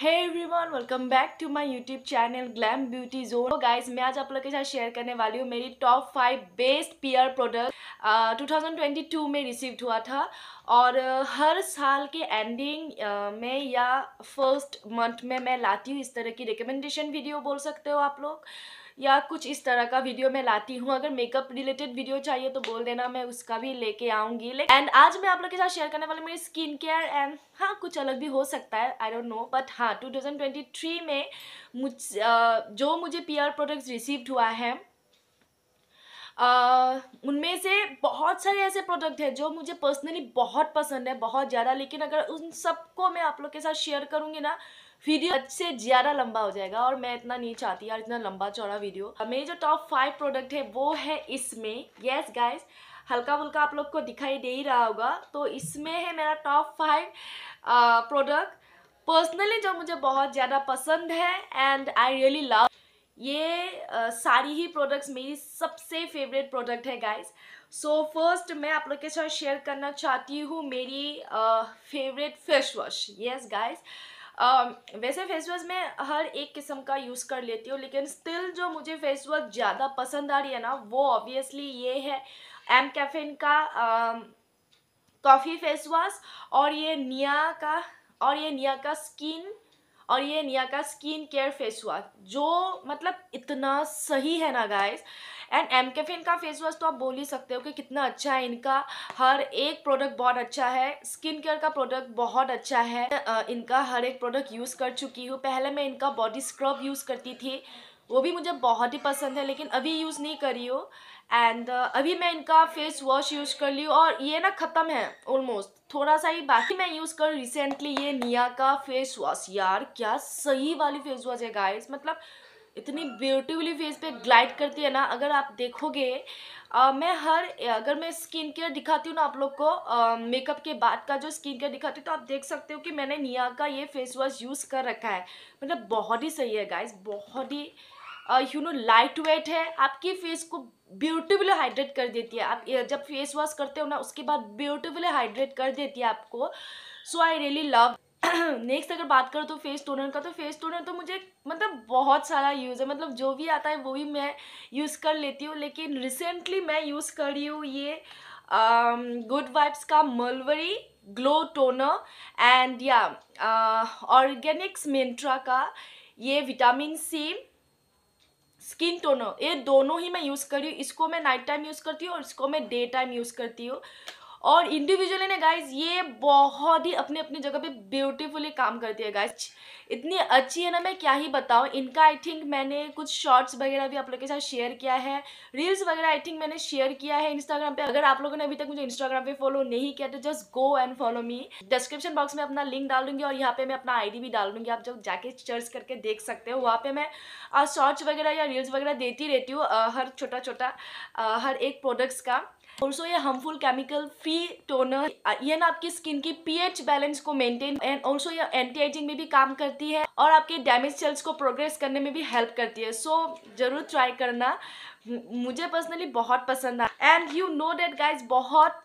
है everyone welcome back to my YouTube channel Glam Beauty Zone guys मैं आज आप लोग के साथ शेयर करने वाली हूँ मेरी top five best peer product uh, 2022 में रिसीव हुआ था और uh, हर साल के एंडिंग uh, में या फर्स्ट मंथ में मैं लाती हूँ इस तरह की रिकमेंडेशन वीडियो बोल सकते हो आप लोग या कुछ इस तरह का वीडियो मैं लाती हूँ अगर मेकअप रिलेटेड वीडियो चाहिए तो बोल देना मैं उसका भी लेके आऊँगी एंड आज मैं आप लोग के साथ शेयर करने वाली मेरी स्किन केयर एंड हाँ कुछ अलग भी हो सकता है आई डोंट नो बट हाँ हाँ 2023 में मुझ जो मुझे पीआर प्रोडक्ट्स रिसीव्ड हुआ है उनमें से बहुत सारे ऐसे प्रोडक्ट हैं जो मुझे पर्सनली बहुत पसंद है बहुत ज़्यादा लेकिन अगर उन सबको मैं आप लोग के साथ शेयर करूँगी ना वीडियो से ज़्यादा लंबा हो जाएगा और मैं इतना नहीं चाहती यार इतना लंबा चौड़ा वीडियो मेरे जो टॉप फाइव प्रोडक्ट है वो है इसमें येस गाइस हल्का फुल्का आप लोग को दिखाई दे ही रहा होगा तो इसमें है मेरा टॉप फाइव प्रोडक्ट पर्सनली जो मुझे बहुत ज़्यादा पसंद है एंड आई रियली लव ये uh, सारी ही प्रोडक्ट्स मेरी सबसे फेवरेट प्रोडक्ट है गाइस सो फर्स्ट मैं आप लोग के साथ शेयर करना चाहती हूँ मेरी favourite face wash yes guys वैसे फेस वॉश मैं हर एक किस्म का यूज़ कर लेती हूँ लेकिन स्टिल जो मुझे फेस वॉश ज़्यादा पसंद आ रही है ना वो ऑब्वियसली ये है एम कैफिन का कॉफ़ी फेस वॉश और ये निया का और ये निया का स्किन और ये निया का स्किन केयर फेस वॉश जो मतलब इतना सही है ना गाइस एंड एम कैफे इनका फेस वॉश तो आप बोल ही सकते हो कि कितना अच्छा है इनका हर एक प्रोडक्ट बहुत अच्छा है स्किन केयर का प्रोडक्ट बहुत अच्छा है इनका हर एक प्रोडक्ट यूज़ कर चुकी हूँ पहले मैं इनका बॉडी स्क्रब यूज़ करती थी वो भी मुझे बहुत ही पसंद है लेकिन अभी यूज़ नहीं करी हूँ एंड uh, अभी मैं इनका फेस वॉश यूज़ कर ली और ये ना ख़त्म है ऑलमोस्ट थोड़ा सा ही बाकी मैं यूज़ कर रिसेंटली ये निया का फेस वॉश यार क्या सही वाली फेस वॉश है गाइस मतलब इतनी ब्यूटीफुली फेस पे ग्लाइड करती है ना अगर आप देखोगे आ, मैं हर अगर मैं स्किन केयर दिखाती हूँ ना आप लोग को मेकअप के बाद का जो स्किन केयर दिखाती हूँ तो आप देख सकते हो कि मैंने निया का ये फेस वॉश यूज़ कर रखा है मतलब बहुत ही सही है गाइस बहुत ही यू नो लाइट वेट है आपकी फेस को ब्यूटिफुल हाइड्रेट कर देती है आप जब फेस वॉश करते हो ना उसके बाद ब्यूटिफुली हाइड्रेट कर देती है आपको so I really love next अगर बात करो तो फेस टोनर का तो फेस टोनर तो मुझे मतलब बहुत सारा यूज़ है मतलब जो भी आता है वो भी मैं यूज़ कर लेती हूँ लेकिन रिसेंटली मैं यूज़ कर रही हूँ ये गुड um, वाइब्स का मलवरी ग्लो टोनर एंड या ऑर्गेनिक्स मिंट्रा का ये विटामिन सी स्किन टोनर ये दोनों ही मैं यूज़ कर रही हूँ इसको मैं नाइट टाइम यूज़ करती हूँ और इसको मैं डे टाइम यूज़ करती हूँ और इंडिविजुअली ने गाइज ये बहुत ही अपने अपनी जगह पे ब्यूटीफुली काम करती है गाइज इतनी अच्छी है ना मैं क्या ही बताऊँ इनका आई थिंक मैंने कुछ शॉर्ट्स वगैरह भी आप लोगों के साथ शेयर किया है रील्स वगैरह आई थिंक मैंने शेयर किया है इंस्टाग्राम पे अगर आप लोगों ने अभी तक मुझे इंस्टाग्राम पे फॉलो नहीं किया तो just go and follow me description box में अपना लिंक डाल दूंगी और यहाँ पे मैं अपना आई भी डाल दूंगी आप जब जाके सर्च करके देख सकते हो वहाँ पे मैं शॉर्ट्स वगैरह या रील्स वगैरह देती रहती हूँ हर छोटा छोटा हर एक प्रोडक्ट्स का ऑल्सो ये हार्मफुल केमिकल फ्री टोनर ये ना आपकी स्किन की पीएच बैलेंस को मेंटेन एंड ऑल्सो ये एंटी एजिंग में भी काम करती है और आपके डैमेज सेल्स को प्रोग्रेस करने में भी हेल्प करती है सो so, जरूर ट्राई करना मुझे पर्सनली बहुत पसंद आया and you know that guys बहुत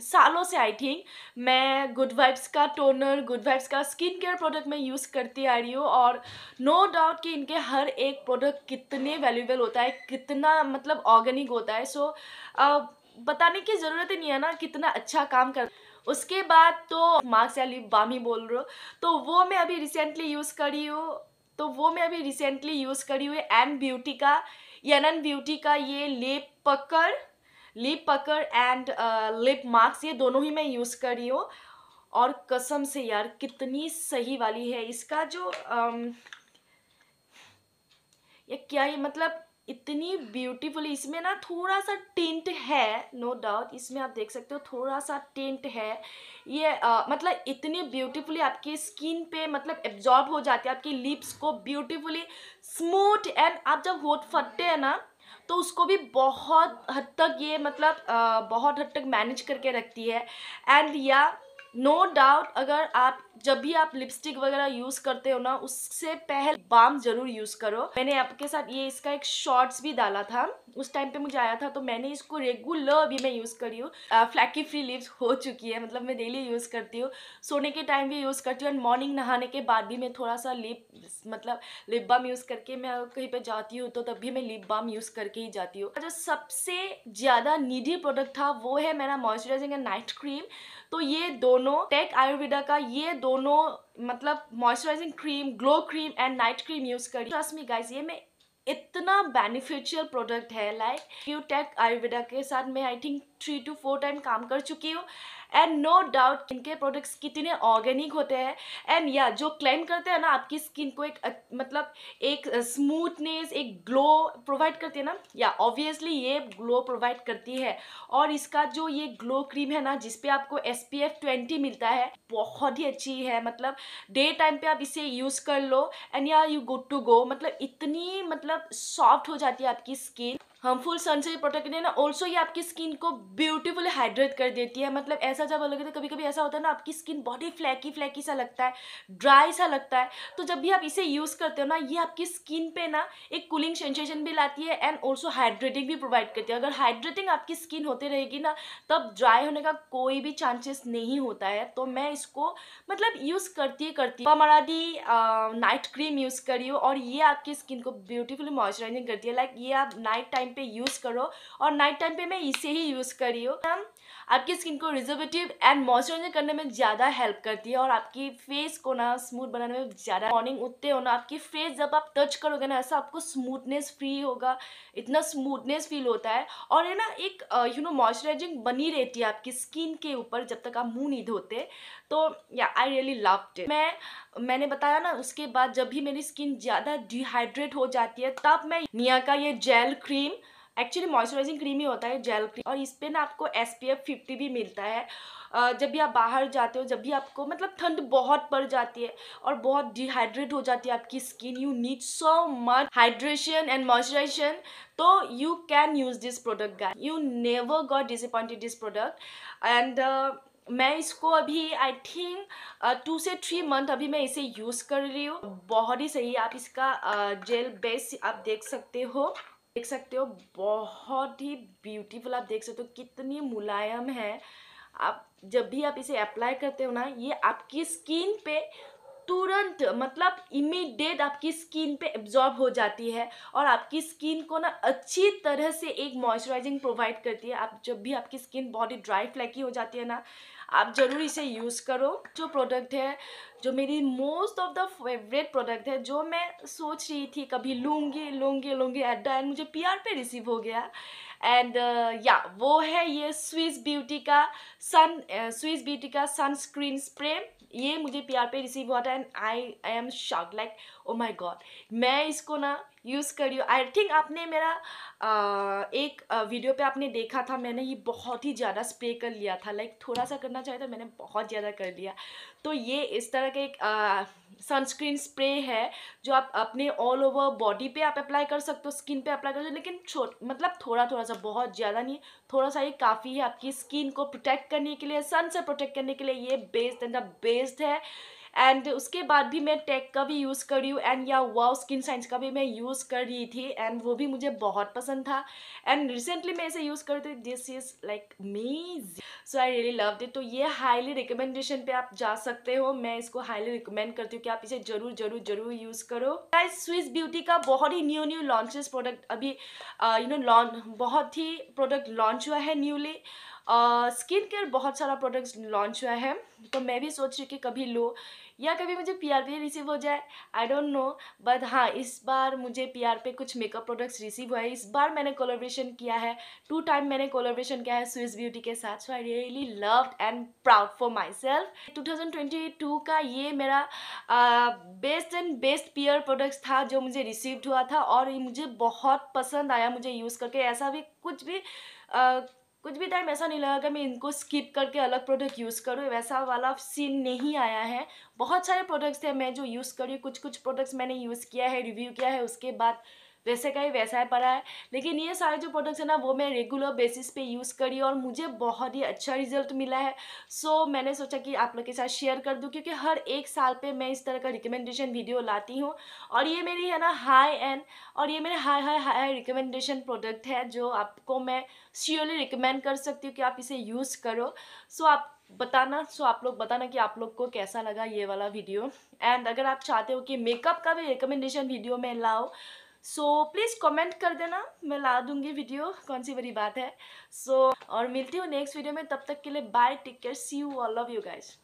सालों से आई थिंक मैं गुड वाइब्स का टोनर गुड वाइब्स का स्किन केयर प्रोडक्ट मैं यूज़ करती आ रही हूँ और नो no डाउट कि इनके हर एक प्रोडक्ट कितने वैल्यूबल होता है कितना मतलब ऑर्गेनिक होता है सो so, uh, बताने की ज़रूरत ही नहीं है ना कितना अच्छा काम कर उसके बाद तो मार्क्स या लिप बाम ही बोल रहे हो तो वो मैं अभी रिसेंटली यूज़ करी हूँ तो वो मैं अभी रिसेंटली यूज़ करी हुई एन ब्यूटी का एन ब्यूटी का ये लिप पकड़ लिप पकड़ एंड लिप मार्क्स ये दोनों ही मैं यूज़ कर रही हूँ और कसम से यार कितनी सही वाली है इसका जो um, ये क्या ये मतलब इतनी ब्यूटीफुल इसमें ना थोड़ा सा टेंट है नो no डाउट इसमें आप देख सकते हो थोड़ा सा टेंट है ये आ, मतलब इतनी ब्यूटीफुली आपकी स्किन पे मतलब एब्जॉर्ब हो जाती है आपकी लिप्स को ब्यूटीफुली स्मूथ एंड आप जब होट फटते हैं ना तो उसको भी बहुत हद तक ये मतलब आ, बहुत हद तक मैनेज करके रखती है एंड या नो no डाउट अगर आप जब भी आप लिपस्टिक वगैरह यूज़ करते हो ना उससे पहले बाम जरूर यूज़ करो मैंने आपके साथ ये इसका एक शॉर्ट्स भी डाला था उस टाइम पे मुझे आया था तो मैंने इसको रेगुलर भी मैं यूज़ करी हूँ फ्लैकी फ्री लिप्स हो चुकी है मतलब मैं डेली यूज़ करती हूँ सोने के टाइम भी यूज़ करती हूँ एंड मॉर्निंग नहाने के बाद भी मैं थोड़ा सा लिप मतलब लिप बाम यूज़ करके मैं कहीं पर जाती हूँ तो तब भी मैं लिप बाम यूज़ करके ही जाती हूँ जो सबसे ज़्यादा नीडी प्रोडक्ट था वो है मेरा मॉइस्चराइजिंग एंड नाइट क्रीम तो ये दो दोनों टेक आयुर्वेदा का ये दोनों मतलब moisturising cream glow cream and night cream use करी ट्रस्ट मी गाइस ये मैं इतना बेनिफिशियल प्रोडक्ट है लाइक यू टेक आयुर्वेदा के साथ मैं I think three two four time काम कर चुकी हूँ एंड नो डाउट इनके प्रोडक्ट्स कितने ऑर्गेनिक होते हैं एंड या जो क्लेम करते हैं ना आपकी स्किन को एक मतलब एक स्मूथनेस एक ग्लो प्रोवाइड करती है ना या ऑब्वियसली ये ग्लो प्रोवाइड करती है और इसका जो ये ग्लो क्रीम है ना जिसपे आपको एस पी एफ ट्वेंटी मिलता है बहुत ही अच्छी है मतलब डे टाइम पे आप इसे यूज़ कर लो एंड या यू गुड टू गो मतलब इतनी मतलब सॉफ्ट हो जाती है आपकी स्किन हार्मफुल सन से प्रोटेक्ट करती है ना ऑल्सो ये आपकी स्किन को ब्यूटीफुल हाइड्रेट कर देती है मतलब ऐसा जब अलग तो कभी कभी ऐसा होता है ना आपकी स्किन बॉडी फ्लैकी फ्लैकी सा लगता है ड्राई सा लगता है तो जब भी आप इसे यूज़ करते हो ना ये आपकी स्किन पे ना एक कूलिंग सेंसेशन भी लाती है एंड ऑल्सो हाइड्रेटिंग भी प्रोवाइड करती है अगर हाइड्रेटिंग आपकी स्किन होती रहेगी ना तब ड्राई होने का कोई भी चांसेस नहीं होता है तो मैं इसको मतलब यूज़ करती ही करती हूँ दी नाइट क्रीम यूज़ करी हूँ और ये आपकी स्किन को ब्यूटीफुल मॉइस्चराइजिंग करती है लाइक ये आप नाइट टाइम टाइम पे यूज़ करो और नाइट टाइम पे मैं इसे ही यूज़ करी हूँ आपकी स्किन को रिजर्वेटिव एंड मॉइस्चराइजर करने में ज़्यादा हेल्प करती है और आपकी फेस को ना स्मूथ बनाने में ज़्यादा मॉर्निंग उठते हो ना आपकी फेस जब आप टच करोगे ना ऐसा आपको स्मूथनेस फ्री होगा इतना स्मूथनेस फील होता है और है ना एक यू नो मॉइस्चराइजिंग बनी रहती है आपकी स्किन के ऊपर जब तक आप मुँह नहीं धोते तो या आई रियली लव इट मैं मैंने बताया ना उसके बाद जब भी मेरी स्किन ज़्यादा डिहाइड्रेट हो जाती है तब मैं निया का ये gel cream actually moisturising cream ही होता है जेल क्रीम और इस पर ना आपको एस पी एफ फिफ्टी भी मिलता है जब भी आप बाहर जाते हो जब भी आपको मतलब ठंड बहुत पड़ जाती है और बहुत डिहाइड्रेट हो जाती है आपकी skin you need so much hydration and moisturisation तो you can use this product guy you never got disappointed this product and मैं इसको अभी आई थिंक टू से थ्री मंथ अभी मैं इसे यूज़ कर रही हूँ बहुत ही सही आप इसका जेल uh, बेस आप देख सकते हो देख सकते हो बहुत ही ब्यूटीफुल आप देख सकते हो कितनी मुलायम है आप जब भी आप इसे अप्लाई करते हो ना ये आपकी स्किन पे तुरंत मतलब इमीडिएट आपकी स्किन पे एब्जॉर्ब हो जाती है और आपकी स्किन को ना अच्छी तरह से एक मॉइस्चराइजिंग प्रोवाइड करती है आप जब भी आपकी स्किन बॉडी ड्राई फ्लैकी हो जाती है ना आप ज़रूर इसे यूज़ करो जो प्रोडक्ट है जो मेरी most of the favourite product है जो मैं सोच रही थी कभी लूँगी लूँगी लूँगी एट द एंड मुझे पीआर पे रिसीव हो गया एंड या uh, yeah, वो है ये स्विस ब्यूटी का सन स्विस ब्यूटी का सनस्क्रीन स्प्रे ये मुझे पीआर पे रिसीव हुआ था and I I am shock like oh my god मैं इसको ना यूज़ करियो आई थिंक आपने मेरा आ, एक वीडियो पे आपने देखा था मैंने ये बहुत ही ज़्यादा स्प्रे कर लिया था लाइक थोड़ा सा करना चाहिए तो मैंने बहुत ज़्यादा कर लिया तो ये इस तरह का एक सनस्क्रीन स्प्रे है जो आप अपने ऑल ओवर बॉडी पे आप अप्लाई कर सकते हो स्किन पे अप्लाई कर सकते हो लेकिन छोट मतलब थोड़ा थोड़ा सा बहुत ज़्यादा नहीं थोड़ा सा ये काफ़ी है आपकी स्किन को प्रोटेक्ट करने के लिए सन से प्रोटेक्ट करने के लिए ये बेस्ड एंड द बेस्ट है एंड उसके बाद भी मैं टेक का भी यूज़ कर रही हूँ एंड या वाओ स्किन साइंस का भी मैं यूज़ कर रही थी एंड वो भी मुझे बहुत पसंद था एंड रिसेंटली मैं इसे यूज़ करती हूँ this is like me so I really love that तो ये हाईली रिकमेंडेशन पे आप जा सकते हो मैं इसको हाईली रिकमेंड करती हूँ कि आप इसे जरूर जरूर जरूर यूज़ करो गाइस स्विस ब्यूटी का बहुत ही न्यू न्यू लॉन्चेस प्रोडक्ट अभी यू नो लॉन्च बहुत ही प्रोडक्ट लॉन्च हुआ है न्यूली स्किन केयर बहुत सारा प्रोडक्ट्स लॉन्च हुआ है तो मैं भी सोच रही हूँ कि कभी लो या कभी मुझे पी आर पे रिसीव हो जाए आई डोंट नो बट हाँ इस बार मुझे पी आर पे कुछ मेकअप प्रोडक्ट्स रिसीव हुआ है इस बार मैंने कोलाब्रेशन किया है टू टाइम मैंने कोलाब्रेशन किया है स्विस ब्यूटी के साथ so I really love and proud for my self two thousand twenty two का ये मेरा best and best PR products था जो मुझे रिसीव्ड हुआ था और मुझे बहुत पसंद आया मुझे यूज़ करके ऐसा भी कुछ भी uh, कुछ भी टाइम ऐसा नहीं लगा कि मैं इनको स्किप करके अलग प्रोडक्ट यूज़ करूँ वैसा वाला सीन नहीं आया है बहुत सारे प्रोडक्ट्स थे मैं जो यूज़ करी कुछ कुछ प्रोडक्ट्स मैंने यूज़ किया है रिव्यू किया है उसके बाद वैसे का ही वैसा है पड़ा है लेकिन ये सारे जो प्रोडक्ट्स हैं ना वो मैं रेगुलर बेसिस पे यूज़ करी और मुझे बहुत ही अच्छा रिजल्ट मिला है सो so, मैंने सोचा कि आप लोग के साथ शेयर कर दूँ क्योंकि हर एक साल पे मैं इस तरह का रिकमेंडेशन वीडियो लाती हूँ और ये मेरी है ना हाई एंड और ये मेरे high high high recommendation product है जो आपको मैं श्योरली रिकमेंड कर सकती हूँ कि आप इसे यूज़ करो सो so, आप बताना सो आप लोग बताना कि आप लोग को कैसा लगा ये वाला वीडियो एंड अगर आप चाहते हो कि मेकअप का भी रिकमेंडेशन वीडियो में लाओ सो प्लीज़ कमेंट कर देना मैं ला दूंगी वीडियो कौन सी बड़ी बात है सो so, और मिलती हूँ नेक्स्ट वीडियो में तब तक के लिए bye take care see you all love you guys